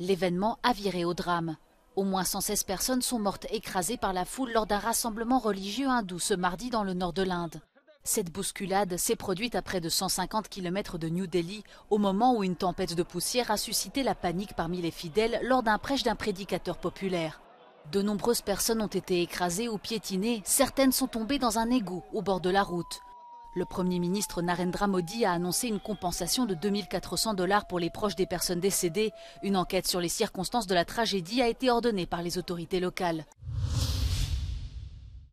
L'événement a viré au drame. Au moins 116 personnes sont mortes écrasées par la foule lors d'un rassemblement religieux hindou ce mardi dans le nord de l'Inde. Cette bousculade s'est produite à près de 150 km de New Delhi, au moment où une tempête de poussière a suscité la panique parmi les fidèles lors d'un prêche d'un prédicateur populaire. De nombreuses personnes ont été écrasées ou piétinées, certaines sont tombées dans un égout au bord de la route. Le Premier ministre Narendra Modi a annoncé une compensation de 2400 dollars pour les proches des personnes décédées. Une enquête sur les circonstances de la tragédie a été ordonnée par les autorités locales.